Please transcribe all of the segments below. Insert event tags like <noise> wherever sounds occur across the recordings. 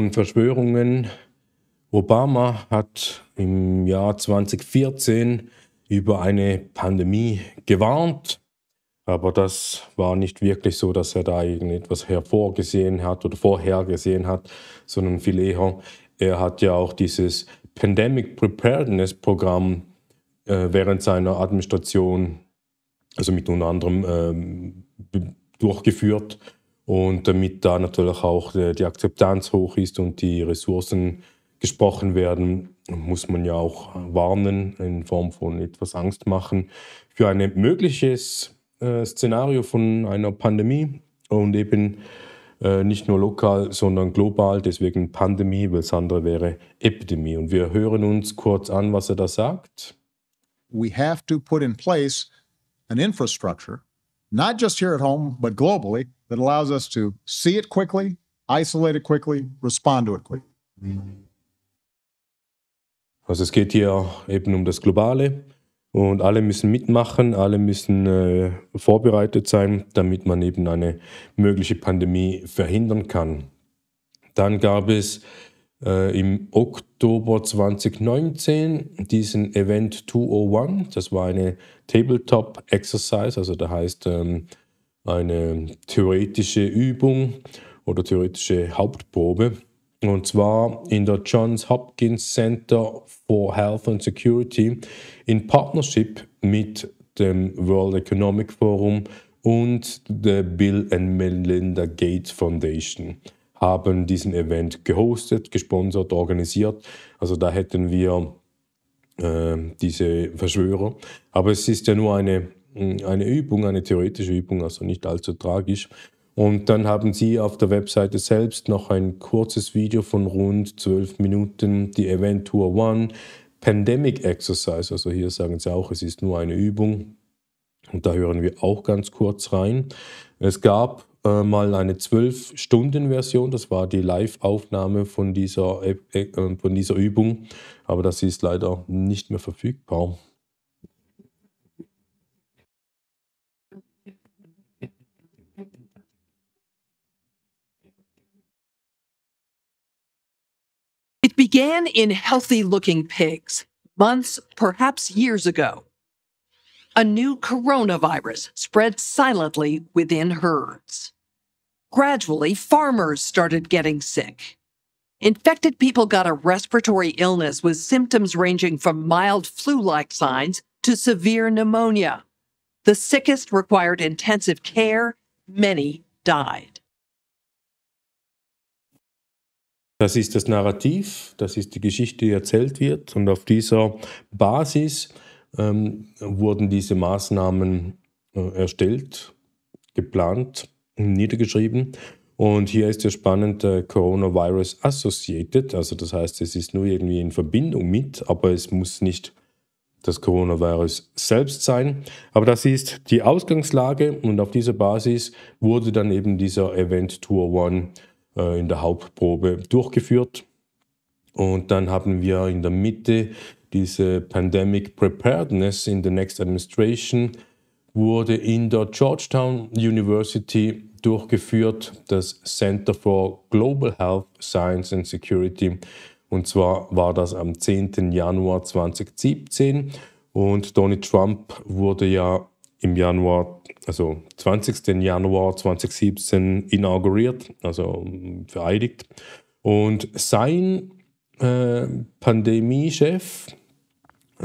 und Verschwörungen. Obama hat im Jahr 2014 über eine Pandemie gewarnt, aber das war nicht wirklich so, dass er da irgendetwas hervorgesehen hat oder vorhergesehen hat, sondern viel eher, er hat ja auch dieses Pandemic Preparedness Programm äh, während seiner Administration, also mit unter anderem ähm, durchgeführt und damit da natürlich auch äh, die Akzeptanz hoch ist und die Ressourcen gesprochen werden, muss man ja auch warnen in Form von etwas Angst machen für ein mögliches äh, Szenario von einer Pandemie und eben äh, nicht nur lokal, sondern global, deswegen Pandemie, weil das andere wäre Epidemie. Und wir hören uns kurz an, was er da sagt. We have to put in place an infrastructure not just here at home, but globally, that allows us to see it quickly, isolate it quickly, respond to it quickly. Also es geht hier eben um das Globale und alle müssen mitmachen, alle müssen äh, vorbereitet sein, damit man eben eine mögliche Pandemie verhindern kann. Dann gab es äh, im Oktober 2019 diesen Event 201. Das war eine Tabletop Exercise, also da heißt ähm, eine theoretische Übung oder theoretische Hauptprobe. Und zwar in der Johns Hopkins Center for Health and Security in Partnership mit dem World Economic Forum und der Bill and Melinda Gates Foundation haben diesen Event gehostet, gesponsert, organisiert. Also da hätten wir äh, diese Verschwörer. Aber es ist ja nur eine, mm, eine Übung, eine theoretische Übung, also nicht allzu tragisch. Und dann haben sie auf der Webseite selbst noch ein kurzes Video von rund zwölf Minuten, die Event Tour One Pandemic Exercise. Also hier sagen sie auch, es ist nur eine Übung. Und da hören wir auch ganz kurz rein. Es gab äh, mal eine 12-Stunden-Version. Das war die Live-Aufnahme von, dieser, äh, äh, von dieser Übung. Aber das ist leider nicht mehr verfügbar. It began in healthy looking pigs months, perhaps years ago. a new coronavirus spread silently within herds. Gradually, farmers started getting sick. Infected people got a respiratory illness with symptoms ranging from mild flu like signs to severe pneumonia. The sickest required intensive care. Many died. Das ist das Narrativ, das ist die Geschichte, die erzählt wird. Und auf dieser Basis ähm, wurden diese Maßnahmen äh, erstellt, geplant, niedergeschrieben. Und hier ist ja spannend, äh, Coronavirus associated, also das heißt, es ist nur irgendwie in Verbindung mit, aber es muss nicht das Coronavirus selbst sein. Aber das ist die Ausgangslage und auf dieser Basis wurde dann eben dieser Event Tour One äh, in der Hauptprobe durchgeführt. Und dann haben wir in der Mitte diese Pandemic Preparedness in the Next Administration, wurde in der Georgetown University durchgeführt, das Center for Global Health, Science and Security. Und zwar war das am 10. Januar 2017 und Donald Trump wurde ja im Januar, also 20. Januar 2017 inauguriert, also ähm, vereidigt. Und sein äh, Pandemiechef,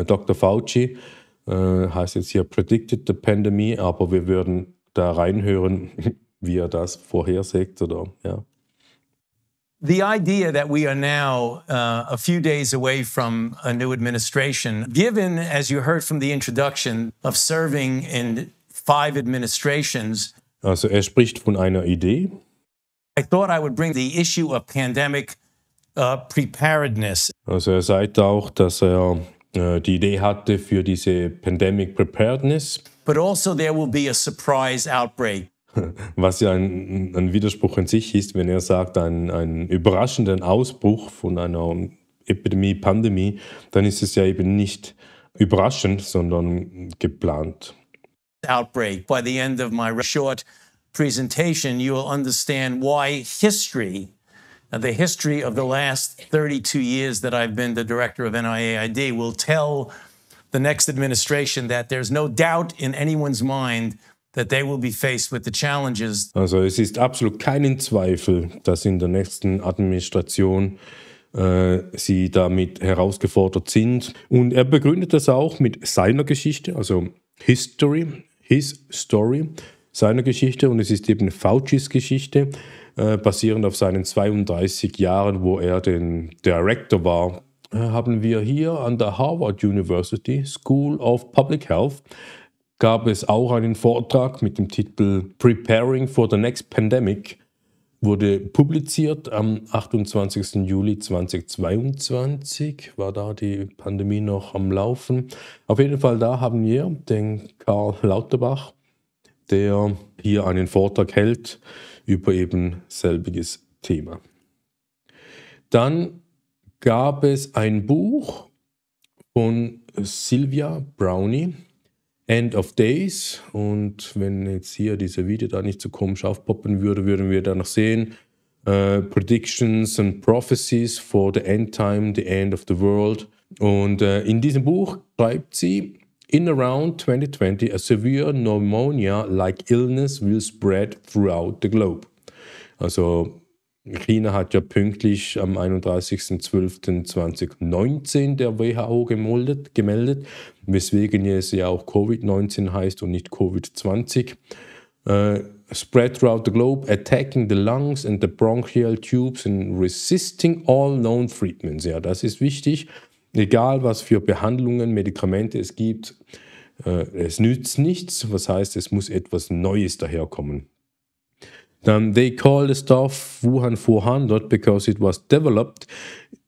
Dr. Fauci äh, heißt jetzt hier Predicted the Pandemie, aber wir würden da reinhören, <laughs> wie er das vorhersagt oder ja. The idea that we are now uh, a few days away from a new administration, given, as you heard from the introduction, of serving in five administrations. Also er spricht von einer Idee. I thought I would bring the issue of pandemic uh, preparedness. Also er sagt auch, dass er äh, die Idee hatte für diese Pandemic Preparedness. But also there will be a surprise outbreak. <laughs> Was ja ein, ein Widerspruch in sich ist, wenn er sagt, ein, einen überraschenden Ausbruch von einer Epidemie, Pandemie, dann ist es ja eben nicht überraschend, sondern geplant. Outbreak. By the end of my short presentation, you will understand why history Uh, the history of the last 32 years that I've been the director of NIAID will tell the next administration that there's no doubt in anyone's mind that they will be faced with the challenges. Also, es ist absolut keinen Zweifel, dass in der nächsten Administration äh, sie damit herausgefordert sind. Und er begründet das auch mit seiner Geschichte, also History, his story, seiner Geschichte. Und es ist eben Faucis Geschichte, äh, basierend auf seinen 32 Jahren, wo er den Director war, äh, haben wir hier an der Harvard University School of Public Health gab es auch einen Vortrag mit dem Titel Preparing for the Next Pandemic, wurde publiziert am 28. Juli 2022, war da die Pandemie noch am Laufen. Auf jeden Fall da haben wir den Karl Lauterbach, der hier einen Vortrag hält über eben selbiges Thema. Dann gab es ein Buch von Sylvia Brownie, End of Days. Und wenn jetzt hier diese Video da nicht so komisch aufpoppen würde, würden wir da noch sehen. Uh, Predictions and Prophecies for the End Time, the End of the World. Und uh, in diesem Buch schreibt sie, in around 2020, a severe pneumonia-like illness will spread throughout the globe. Also China hat ja pünktlich am 31.12.2019 der WHO gemeldet, gemeldet, weswegen es ja auch Covid-19 heißt und nicht Covid-20. Uh, äh, spread throughout the globe, attacking the lungs and the bronchial tubes and resisting all known treatments. Ja, das ist wichtig. Egal, was für Behandlungen, Medikamente es gibt, äh, es nützt nichts. Was heißt, es muss etwas Neues daherkommen. Dann, they call the stuff Wuhan 400 because it was developed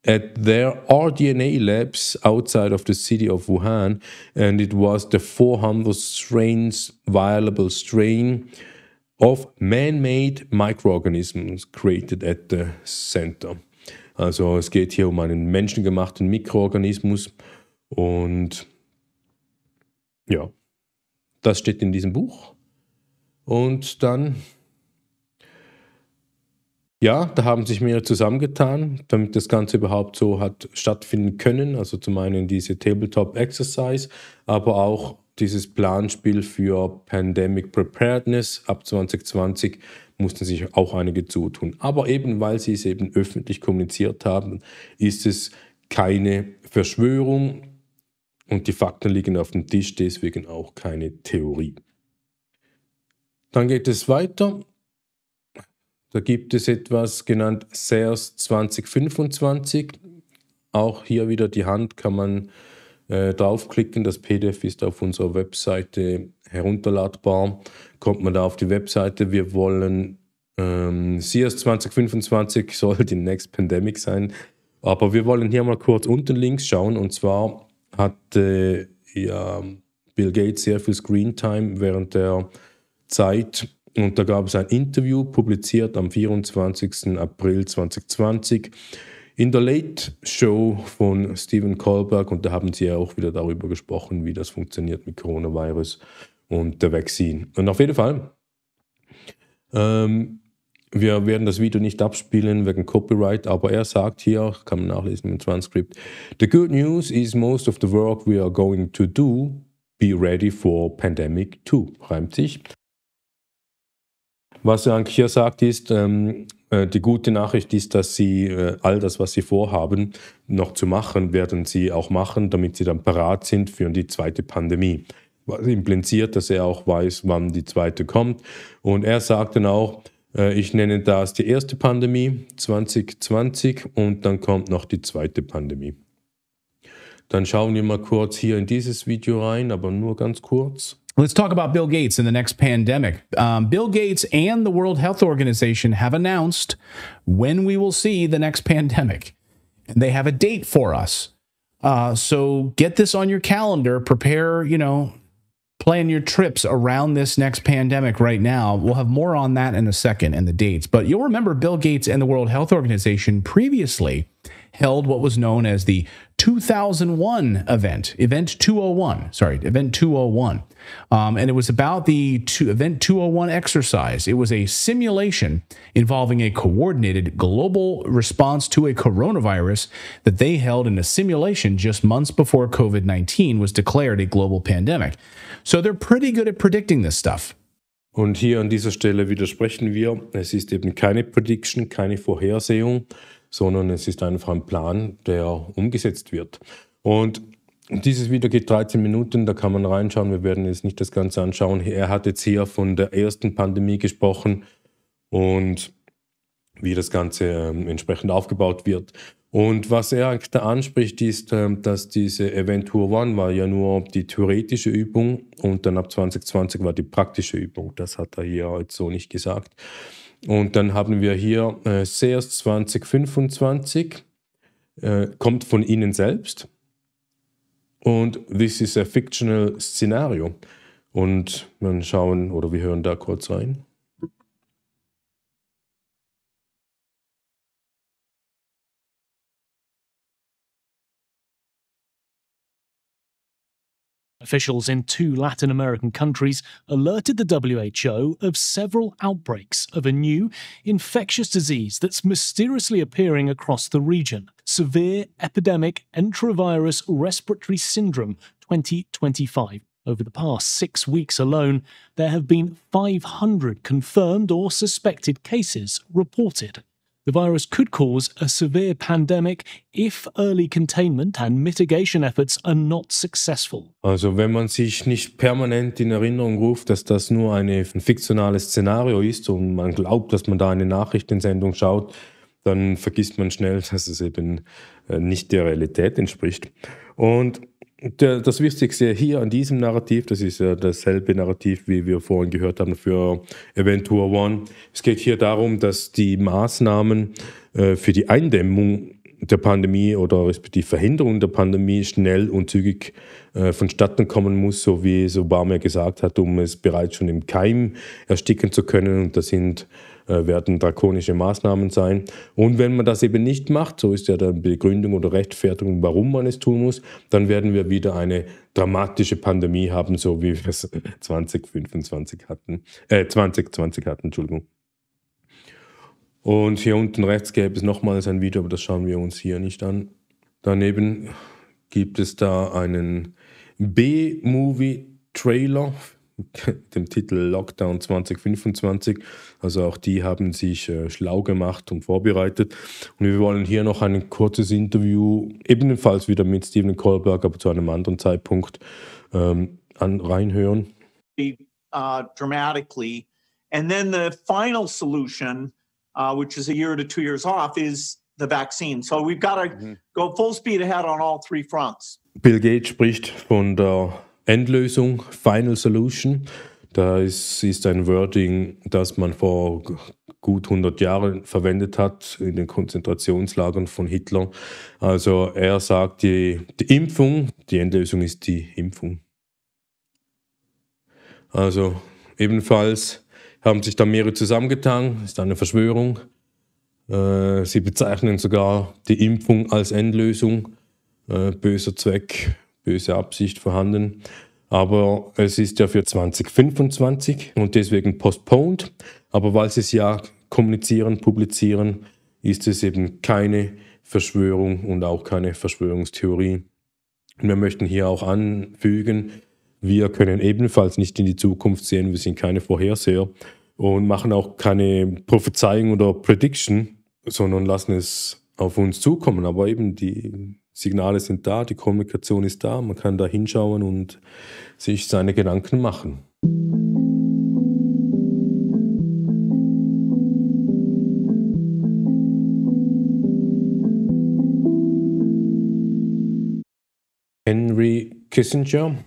at their rDNA labs outside of the city of Wuhan, and it was the 400 strains viable strain of man-made microorganisms created at the center. Also es geht hier um einen menschengemachten Mikroorganismus und ja, das steht in diesem Buch. Und dann, ja, da haben sich mehrere zusammengetan, damit das Ganze überhaupt so hat stattfinden können. Also zum einen diese Tabletop Exercise, aber auch dieses Planspiel für Pandemic Preparedness ab 2020 mussten sich auch einige zutun. Aber eben weil sie es eben öffentlich kommuniziert haben, ist es keine Verschwörung und die Fakten liegen auf dem Tisch, deswegen auch keine Theorie. Dann geht es weiter. Da gibt es etwas genannt SARS 2025. Auch hier wieder die Hand kann man äh, draufklicken. Das PDF ist auf unserer Webseite herunterladbar. Kommt man da auf die Webseite. Wir wollen, ähm, CS 2025 soll die Next Pandemic sein. Aber wir wollen hier mal kurz unten links schauen. Und zwar hat äh, ja, Bill Gates sehr viel Screen Time während der Zeit. Und da gab es ein Interview, publiziert am 24. April 2020. In der Late Show von Steven Kohlberg und da haben sie ja auch wieder darüber gesprochen, wie das funktioniert mit Coronavirus und der Vaccine. Und auf jeden Fall, ähm, wir werden das Video nicht abspielen wegen Copyright, aber er sagt hier, kann man nachlesen im Transkript, The good news is most of the work we are going to do, be ready for pandemic 2, reimt sich. Was er eigentlich hier sagt ist, ähm, äh, die gute Nachricht ist, dass sie äh, all das, was sie vorhaben, noch zu machen, werden sie auch machen, damit sie dann parat sind für die zweite Pandemie. Was impliziert, dass er auch weiß, wann die zweite kommt. Und er sagt dann auch, äh, ich nenne das die erste Pandemie 2020 und dann kommt noch die zweite Pandemie. Dann schauen wir mal kurz hier in dieses Video rein, aber nur ganz kurz. Let's talk about Bill Gates and the next pandemic. Um, Bill Gates and the World Health Organization have announced when we will see the next pandemic, and they have a date for us. Uh, so get this on your calendar. Prepare, you know, plan your trips around this next pandemic right now. We'll have more on that in a second and the dates. But you'll remember Bill Gates and the World Health Organization previously held what was known as the 2001 event, Event 201. Sorry, Event 201. Um, and it was about the two, Event 201 exercise. It was a simulation involving a coordinated global response to a coronavirus that they held in a simulation just months before COVID 19 was declared a global pandemic. So they're pretty good at predicting this stuff. Und hier an dieser Stelle widersprechen wir. Es ist eben keine Prediction, keine Vorhersehung. sondern es ist einfach ein Plan, der umgesetzt wird. Und dieses Video geht 13 Minuten, da kann man reinschauen. Wir werden jetzt nicht das Ganze anschauen. Er hat jetzt hier von der ersten Pandemie gesprochen und wie das Ganze ähm, entsprechend aufgebaut wird. Und was er da anspricht, ist, ähm, dass diese Event Tour One war ja nur die theoretische Übung und dann ab 2020 war die praktische Übung. Das hat er hier jetzt so nicht gesagt. Und dann haben wir hier äh, SEAS 2025, äh, kommt von Ihnen selbst. Und this is a fictional Szenario. Und dann schauen oder wir hören da kurz rein. Officials in two Latin American countries alerted the WHO of several outbreaks of a new infectious disease that's mysteriously appearing across the region severe epidemic enterovirus respiratory syndrome 2025. Over the past six weeks alone, there have been 500 confirmed or suspected cases reported. The virus could cause a severe pandemic if early containment and mitigation efforts are not successful. Also, wenn man sich nicht permanent in Erinnerung ruft, dass das nur eine, ein fiktionales Szenario ist und man glaubt, dass man da eine Nachrichtensendung schaut, dann vergisst man schnell, <laughs> dass es eben äh, nicht der Realität entspricht. Und der, das Wichtigste hier an diesem Narrativ, das ist ja dasselbe Narrativ, wie wir vorhin gehört haben für Eventua One. Es geht hier darum, dass die Maßnahmen äh, für die Eindämmung der Pandemie oder respektive Verhinderung der Pandemie schnell und zügig äh, vonstatten kommen muss, so wie es Obama gesagt hat, um es bereits schon im Keim ersticken zu können. Und das sind äh, werden drakonische Maßnahmen sein. Und wenn man das eben nicht macht, so ist ja dann Begründung oder Rechtfertigung, warum man es tun muss, dann werden wir wieder eine dramatische Pandemie haben, so wie wir es 2025 <laughs> hatten, äh 2020 hatten, Entschuldigung. Und hier unten rechts gäbe es nochmals ein Video, aber das schauen wir uns hier nicht an. Daneben gibt es da einen B-Movie-Trailer <laughs> dem Titel Lockdown 2025. Also auch die haben sich äh, schlau gemacht und vorbereitet. Und wir wollen hier noch ein kurzes Interview, ebenfalls wieder mit Steven Kohlberg, aber zu einem anderen Zeitpunkt, ähm, an, reinhören. Uh, dramatically. And then the final solution, uh, which is a year to two years off, is the vaccine. So we've got to mm-hmm. go full speed ahead on all three fronts. Bill Gates spricht von der Endlösung, Final Solution. Da ist, ein Wording, das man vor gut 100 Jahren verwendet hat in den Konzentrationslagern von Hitler. Also er sagt, die, die Impfung, die Endlösung ist die Impfung. Also ebenfalls haben sich da mehrere zusammengetan, ist eine Verschwörung. Äh, sie bezeichnen sogar die Impfung als Endlösung, äh, böser Zweck böse Absicht vorhanden. Aber es ist ja für 2025 und deswegen postponed. Aber weil sie es ja kommunizieren, publizieren, ist es eben keine Verschwörung und auch keine Verschwörungstheorie. Und wir möchten hier auch anfügen, wir können ebenfalls nicht in die Zukunft sehen, wir sind keine Vorherseher und machen auch keine Prophezeiung oder Prediction, sondern lassen es auf uns zukommen. Aber eben die Signale sind da, die Kommunikation ist da, man kann da hinschauen und sich seine Gedanken machen. Henry Kissinger.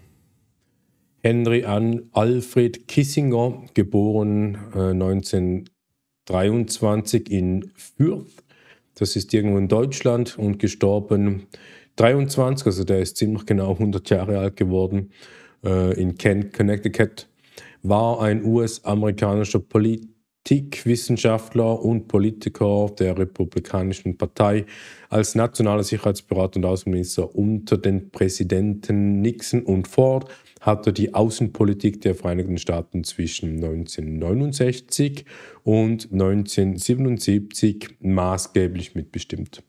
Henry Alfred Kissinger, geboren 1923 äh, in Fürth, das ist irgendwo in Deutschland und gestorben 23, also der ist ziemlich genau 100 Jahre alt geworden, äh, in Kent, Connecticut. War ein US-amerikanischer Polit Politikwissenschaftler und Politiker der Republikanischen Partei als nationaler Sicherheitsberater und Außenminister unter den Präsidenten Nixon und Ford hat er die Außenpolitik der Vereinigten Staaten zwischen 1969 und 1977 maßgeblich mitbestimmt.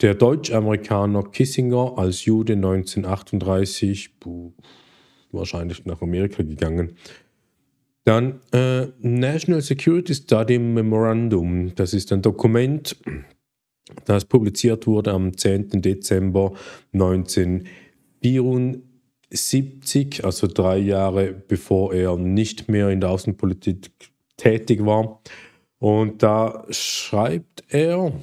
Der Deutsch-Amerikaner Kissinger als Jude 1938 wahrscheinlich nach Amerika gegangen dann äh, National Security Study Memorandum. Das ist ein Dokument, das publiziert wurde am 10. Dezember 1974, also drei Jahre bevor er nicht mehr in der Außenpolitik tätig war. Und da schreibt er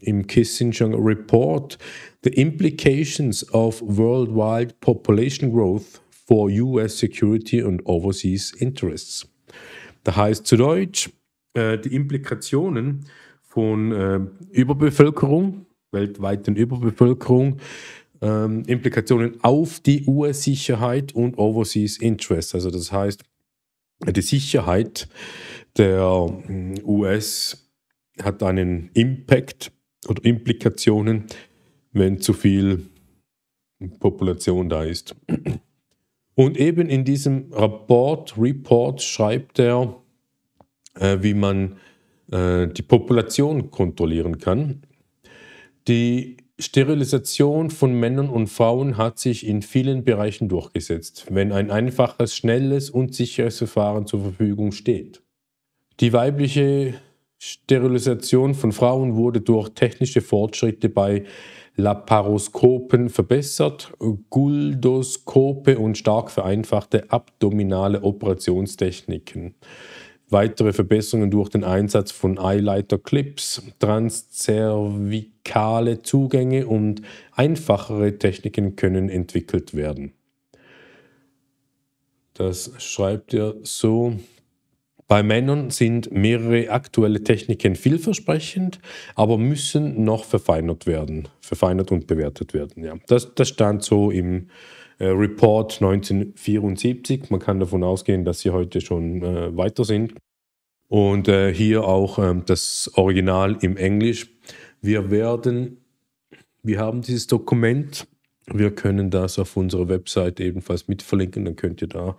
im Kissinger Report, The implications of worldwide population growth for US Security and Overseas Interests. Da heißt zu Deutsch, äh, die Implikationen von äh, Überbevölkerung, weltweiten Überbevölkerung, ähm, Implikationen auf die US-Sicherheit und Overseas Interests. Also das heißt, die Sicherheit der mm, US hat einen Impact oder Implikationen, wenn zu viel Population da ist. Und eben in diesem Rapport, Report schreibt er, äh, wie man äh, die Population kontrollieren kann. Die Sterilisation von Männern und Frauen hat sich in vielen Bereichen durchgesetzt, wenn ein einfaches, schnelles und sicheres Verfahren zur Verfügung steht. Die weibliche Sterilisation von Frauen wurde durch technische Fortschritte bei Laparoskopen verbessert, Guldoskope und stark vereinfachte abdominale Operationstechniken. Weitere Verbesserungen durch den Einsatz von Eyelighter-Clips, transzervikale Zugänge und einfachere Techniken können entwickelt werden. Das schreibt er so. Bei Männern sind mehrere aktuelle Techniken vielversprechend, aber müssen noch verfeinert werden, verfeinert und bewertet werden. Ja. Das, das stand so im äh, Report 1974. Man kann davon ausgehen, dass sie heute schon äh, weiter sind. Und äh, hier auch ähm, das Original im Englisch. Wir werden, wir haben dieses Dokument, wir können das auf unserer Website ebenfalls mitverlinken, dann könnt ihr da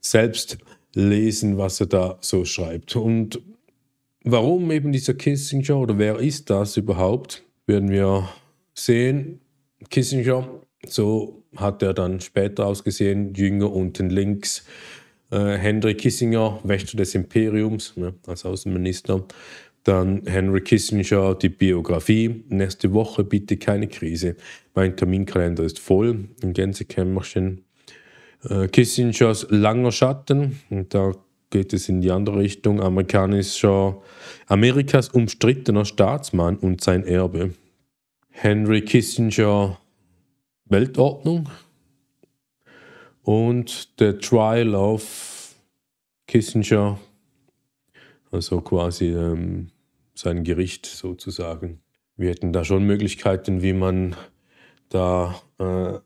selbst lesen, was er da so schreibt. Und warum eben dieser Kissinger oder wer ist das überhaupt, werden wir sehen. Kissinger, so hat er dann später ausgesehen, jünger unten links. Äh, Henry Kissinger, Wächter des Imperiums, ne, als Außenminister. Dann Henry Kissinger, die Biografie. Nächste Woche bitte keine Krise. Mein Terminkalender ist voll. Ein Gänsekämmerchen äh, Kissingers Langer Schatten, und da geht es in die andere Richtung, amerikanischer, Amerikas umstrittener Staatsmann und sein Erbe. Henry Kissinger Weltordnung und The Trial of Kissinger, also quasi ähm, sein Gericht sozusagen. Wir hätten da schon Möglichkeiten, wie man da äh,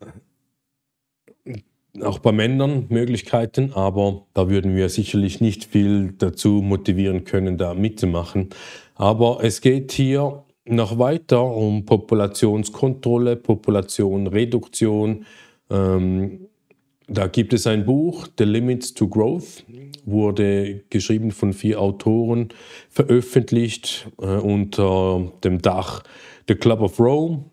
auch bei Männern Möglichkeiten, aber da würden wir sicherlich nicht viel dazu motivieren können, da mitzumachen. Aber es geht hier noch weiter um Populationskontrolle, Populationreduktion. Ähm, da gibt es ein Buch, The Limits to Growth, wurde geschrieben von vier Autoren, veröffentlicht äh, unter dem Dach The Club of Rome.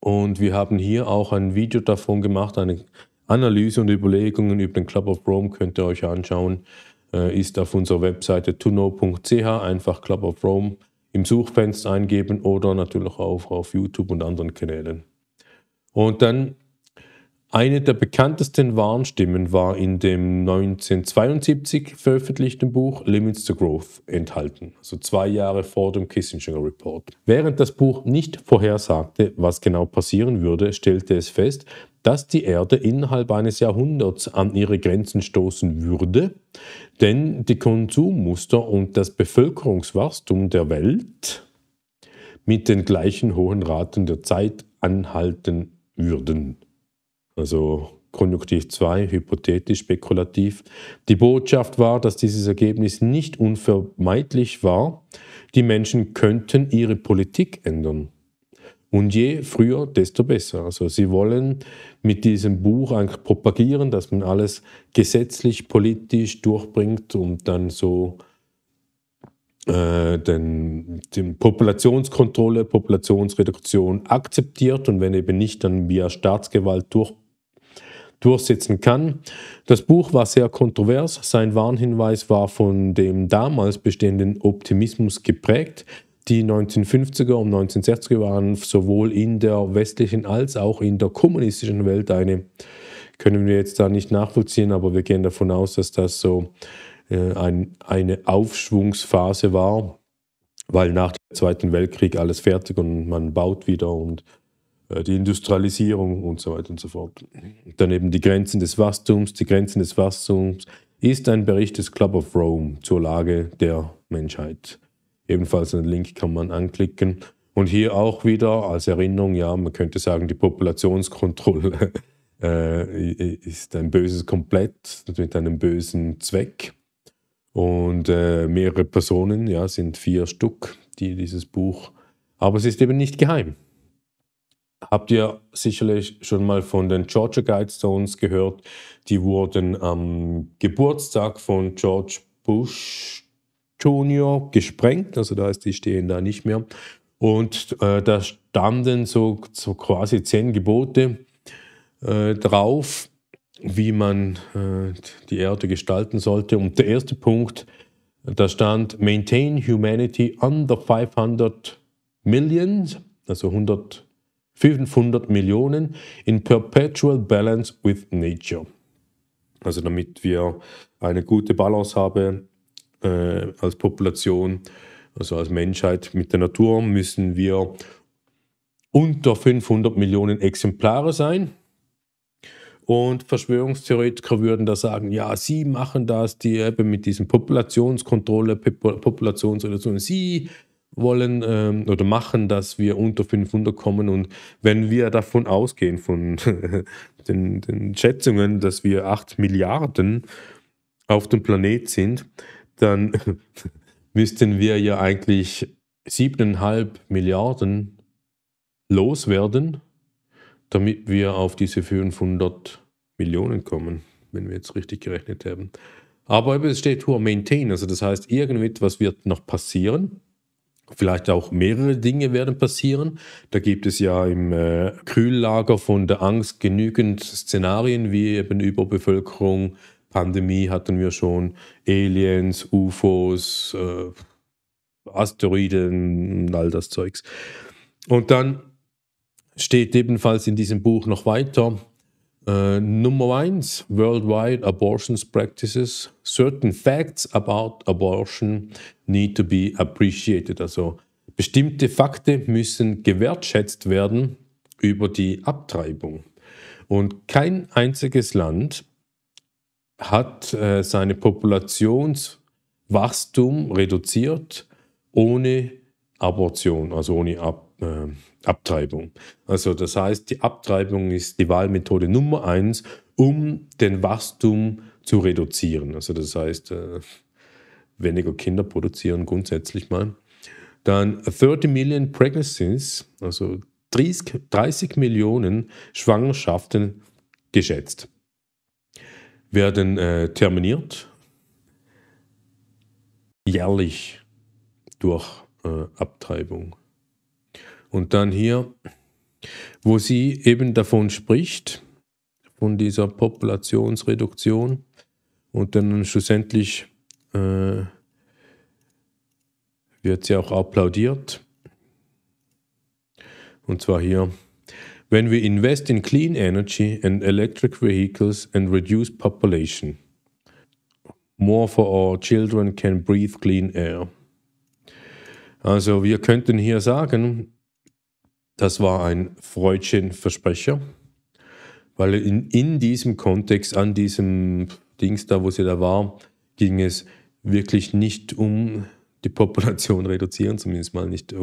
Und wir haben hier auch ein Video davon gemacht, eine Analyse und Überlegungen über den Club of Rome könnt ihr euch anschauen. Äh, ist auf unserer Webseite tuno.ch einfach Club of Rome im Suchfenster eingeben oder natürlich auch auf YouTube und anderen Kanälen. Und dann eine der bekanntesten Warnstimmen war in dem 1972 veröffentlichten Buch Limits to Growth enthalten, also zwei Jahre vor dem Kissinger Report. Während das Buch nicht vorhersagte, was genau passieren würde, stellte es fest, dass die Erde innerhalb eines Jahrhunderts an ihre Grenzen stoßen würde, denn die Konsummuster und das Bevölkerungswachstum der Welt mit den gleichen hohen Raten der Zeit anhalten würden. Also Konjunktiv 2, hypothetisch, spekulativ. Die Botschaft war, dass dieses Ergebnis nicht unvermeidlich war. Die Menschen könnten ihre Politik ändern. Und je früher, desto besser. Also sie wollen mit diesem Buch eigentlich propagieren, dass man alles gesetzlich, politisch durchbringt und dann so äh, den, die Populationskontrolle, Populationsreduktion akzeptiert und wenn eben nicht, dann via Staatsgewalt durch, durchsetzen kann. Das Buch war sehr kontrovers. Sein Warnhinweis war von dem damals bestehenden Optimismus geprägt. Die 1950er und 1960er waren sowohl in der westlichen als auch in der kommunistischen Welt eine. Können wir jetzt da nicht nachvollziehen, aber wir gehen davon aus, dass das so äh, ein, eine Aufschwungsphase war, weil nach dem Zweiten Weltkrieg alles fertig und man baut wieder und äh, die Industrialisierung und so weiter und so fort. Daneben die Grenzen des Wachstums. Die Grenzen des Wachstums ist ein Bericht des Club of Rome zur Lage der Menschheit. Ebenfalls einen Link kann man anklicken. Und hier auch wieder als Erinnerung, ja, man könnte sagen, die Populationskontrolle <laughs> äh, ist ein böses Komplett mit einem bösen Zweck. Und äh, mehrere Personen, ja, sind vier Stück, die dieses Buch, aber es ist eben nicht geheim. Habt ihr sicherlich schon mal von den Georgia Guidestones gehört? Die wurden am Geburtstag von George Bush Junior gesprengt, also da ist die stehen da nicht mehr. Und äh, da standen so, so quasi zehn Gebote äh, drauf, wie man äh, die Erde gestalten sollte. Und der erste Punkt, da stand Maintain Humanity under 500 Millions, also 100, 500 Millionen, in perpetual balance with nature. Also damit wir eine gute Balance haben äh, als Population, also als Menschheit mit der Natur, müssen wir unter 500 Millionen Exemplare sein. Und Verschwörungstheoretiker würden da sagen, ja, sie machen das, die eben mit diesen Populationskontrolle, Populationsreduktion, sie wollen ähm, oder machen, dass wir unter 500 kommen. Und wenn wir davon ausgehen, von <laughs> den, den Schätzungen, dass wir 8 Milliarden auf dem Planet sind, dann <laughs> müssten wir ja eigentlich 7,5 Milliarden loswerden, damit wir auf diese 500 Millionen kommen, wenn wir jetzt richtig gerechnet haben. Aber es steht hoher Maintain, also das heißt, irgendetwas wird noch passieren. Vielleicht auch mehrere Dinge werden passieren. Da gibt es ja im äh, Kühllager von der Angst genügend Szenarien wie eben Überbevölkerung, Pandemie hatten wir schon, Aliens, UFOs, äh, Asteroiden und all das Zeugs. Und dann steht ebenfalls in diesem Buch noch weiter, Uh, Nummer eins, worldwide abortions practices. Certain facts about abortion need to be appreciated. Also bestimmte Fakten müssen gewertschätzt werden über die Abtreibung. Und kein einziges Land hat äh, seine Populationswachstum reduziert ohne Abortion, also ohne Ab, äh, Abtreibung. Also das heißt, die Abtreibung ist die Wahlmethode Nummer eins, um den Wachstum zu reduzieren. Also das heißt, äh, weniger Kinder produzieren grundsätzlich mal. Dann 30 Millionen Pregnancies, also 30, 30 Millionen Schwangerschaften geschätzt werden äh, terminiert, jährlich durch äh, Abtreibung. Und dann hier, wo sie eben davon spricht, von dieser Populationsreduktion und dann schlussendlich äh, wird sie auch applaudiert. Und zwar hier when we invest in clean energy and electric vehicles and reduce population. More for our children can breathe clean air. Also wir könnten hier sagen, das war ein Freudchen Versprecher, weil in, in diesem Kontext, an diesem Dings da, wo sie da war, ging es wirklich nicht um die Population reduzieren, zumindest mal nicht,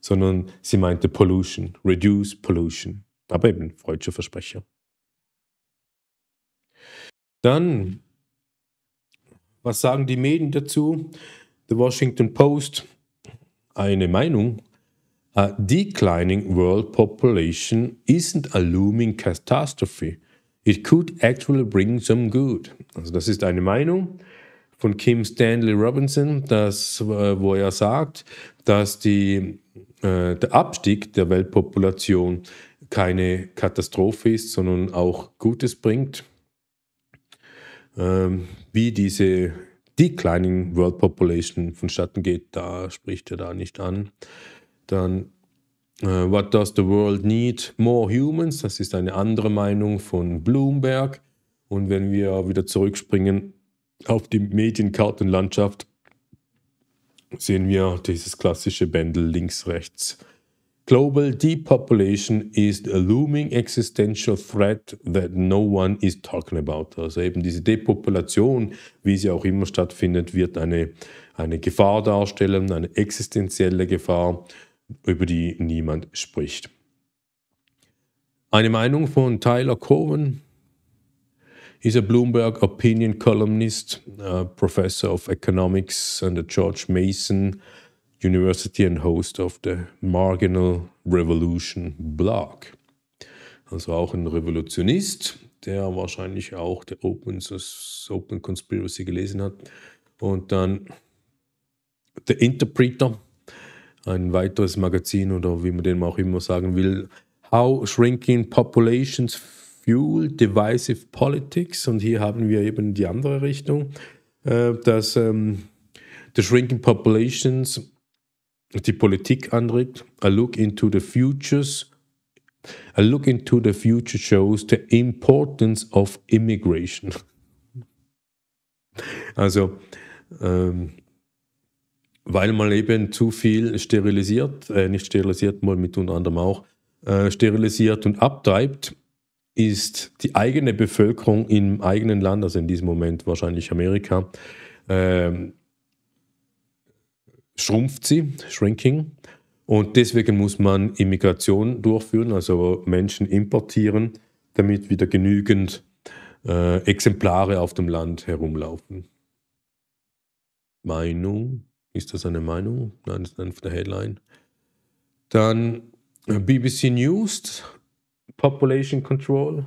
sondern sie meinte Pollution, Reduce Pollution. Aber eben freudsche Versprecher. Dann, was sagen die Medien dazu? The Washington Post, eine Meinung. A declining world population isn't a looming catastrophe. It could actually bring some good. Also das ist eine Meinung von Kim Stanley Robinson, das, äh, wo er sagt, dass die, äh, der Abstieg der Weltpopulation keine Katastrophe ist, sondern auch Gutes bringt, ähm, wie diese Declining World Population vonstatten geht, da spricht er da nicht an. Dann uh, What Does the World Need? More Humans, das ist eine andere Meinung von Bloomberg. Und wenn wir wieder zurückspringen auf die Medienkartenlandschaft, sehen wir dieses klassische Bändel links-rechts Global depopulation is a looming existential threat that no one is talking about. Also eben diese Depopulation, wie sie auch immer stattfindet, wird eine, eine Gefahr darstellen, eine existenzielle Gefahr, über die niemand spricht. Eine Meinung von Tyler Cowen, ist ein Bloomberg opinion columnist, a uh, professor of economics and a George Mason University and host of the Marginal Revolution Blog. Also auch ein Revolutionist, der wahrscheinlich auch der Open, Open Conspiracy gelesen hat. Und dann The Interpreter, ein weiteres Magazin oder wie man dem auch immer sagen will, How Shrinking Populations Fuel Divisive Politics. Und hier haben wir eben die andere Richtung, äh, dass ähm, The Shrinking Populations die Politik anregt. A look into the futures. A look into the future shows the importance of immigration. <laughs> Also, ähm, weil man eben zu viel sterilisiert, äh, nicht sterilisiert, mal mit unter anderem auch, äh, sterilisiert und abtreibt, ist die eigene Bevölkerung im eigenen Land, also in diesem Moment wahrscheinlich Amerika, ähm, schrumpft sie, shrinking. Und deswegen muss man Immigration durchführen, also Menschen importieren, damit wieder genügend äh, Exemplare auf dem Land herumlaufen. Meinung, ist das eine Meinung? Nein, das ist einfach eine Headline. Dann äh, BBC News, Population Control.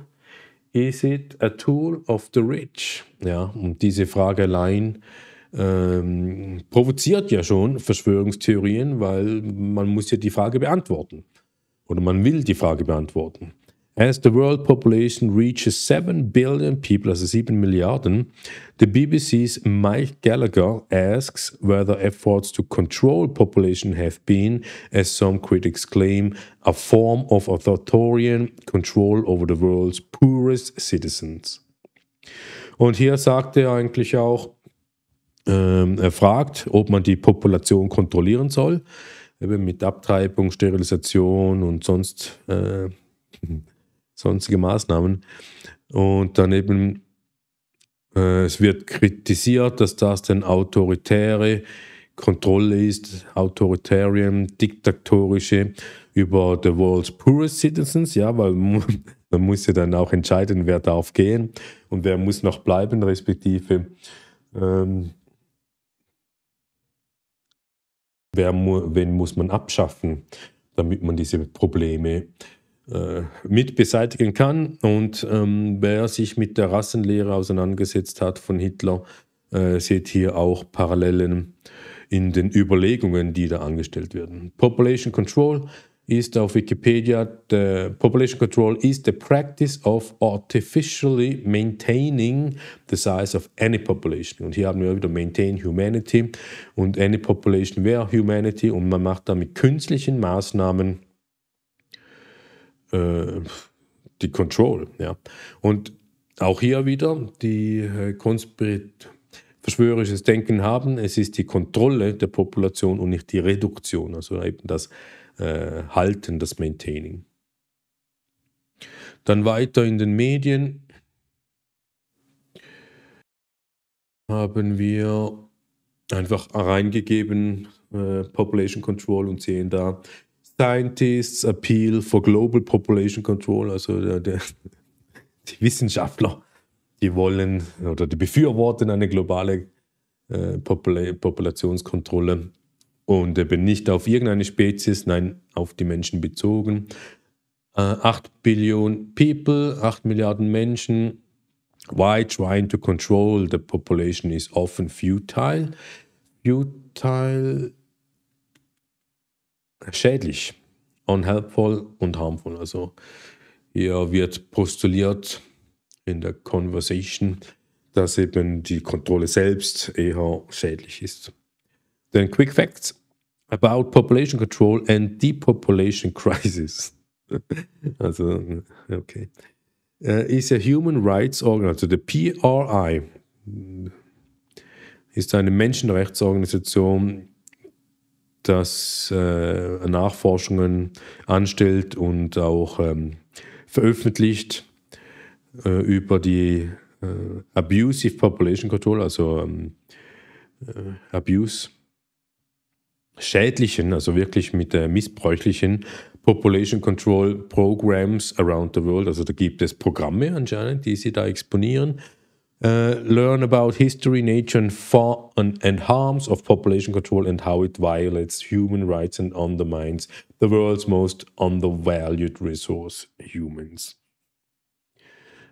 Is it a tool of the rich? Ja, und diese Frage allein ähm, provoziert ja schon Verschwörungstheorien, weil man muss ja die Frage beantworten. Oder man will die Frage beantworten. As the world population reaches 7 billion people, also 7 Milliarden, the BBC's Mike Gallagher asks whether efforts to control population have been, as some critics claim, a form of authoritarian control over the world's poorest citizens. Und hier sagt er eigentlich auch, ähm, erfragt, ob man die Population kontrollieren soll, eben mit Abtreibung, Sterilisation und sonst, äh, <laughs> sonstige Maßnahmen. Und dann eben, äh, es wird kritisiert, dass das denn autoritäre Kontrolle ist, autoritarian, diktatorische über the world's poorest citizens, ja, weil <laughs> man muss ja dann auch entscheiden, wer darf gehen und wer muss noch bleiben, respektive ähm, Wer, wen muss man abschaffen, damit man diese Probleme äh, mit beseitigen kann? Und ähm, wer sich mit der Rassenlehre auseinandergesetzt hat von Hitler, äh, sieht hier auch Parallelen in den Überlegungen, die da angestellt werden. Population Control ist auf Wikipedia, the population control is the practice of artificially maintaining the size of any population. Und hier haben wir wieder maintain humanity und any population wäre humanity und man macht damit künstlichen Maßnahmen äh, die Control. Ja. Und auch hier wieder die äh, Konspiration verschwörisches Denken haben. Es ist die Kontrolle der Population und nicht die Reduktion, also eben das äh, halten, das Maintaining. Dann weiter in den Medien haben wir einfach reingegeben äh, Population Control und sehen da Scientists Appeal for Global Population Control, also der, der, <laughs> die Wissenschaftler, die wollen oder die befürworten eine globale äh, Popula Populationskontrolle und eben nicht auf irgendeine Spezies, nein, auf die Menschen bezogen. Äh, 8 Billionen People, 8 Milliarden Menschen. Why trying to control the population is often futile. Futile, schädlich, unhelpful und harmful. Also hier wird postuliert in der Conversation, dass eben die Kontrolle selbst eher schädlich ist. Then quick facts about population control and depopulation <laughs> crisis. also, okay. Uh, ist ja Human Rights Organ, also der PRI, ist eine Menschenrechtsorganisation, das äh, Nachforschungen anstellt und auch ähm, veröffentlicht äh, über die äh, Abusive Population Control, also ähm, äh, Abuse schädlichen, also wirklich mit äh, missbräuchlichen Population Control Programs around the world. Also da gibt es Programme anscheinend, die sie da exponieren. Uh, learn about history, nature and, far, and, and, harms of population control and how it violates human rights and undermines the world's most undervalued resource, humans.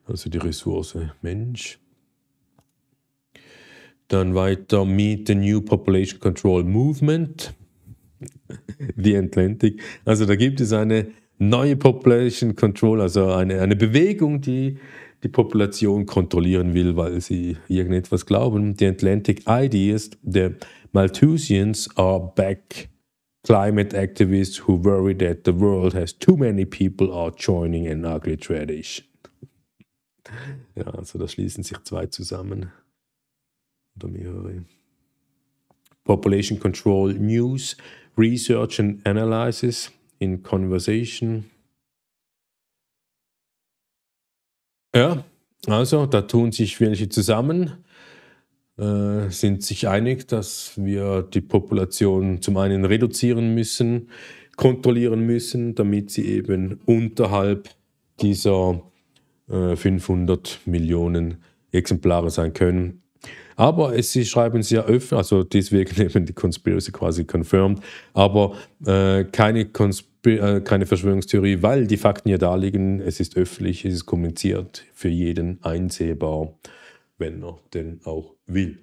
Also die Ressource Mensch. Dann weiter Meet the New Population Control Movement, The Atlantic. Also da gibt es eine neue Population Control, also eine, eine Bewegung, die die Population kontrollieren will, weil sie irgendetwas glauben. The Atlantic Ideas, the Malthusians are back. Climate activists who worry that the world has too many people are joining an ugly tradition. Ja, also da schließen sich zwei zusammen oder mehrere. Population Control News, Research and Analysis in Conversation. Ja, also da tun sich welche zusammen, äh, sind sich einig, dass wir die Population zum einen reduzieren müssen, kontrollieren müssen, damit sie eben unterhalb dieser äh, 500 Millionen Exemplare sein können. Aber sie schreiben es ja öffentlich, also deswegen <laughs> eben die Conspiracy quasi confirmed, aber äh, keine, Konspir äh, keine Verschwörungstheorie, weil die Fakten ja da liegen, es ist öffentlich, es ist kommuniziert, für jeden einsehbar, wenn er denn auch will.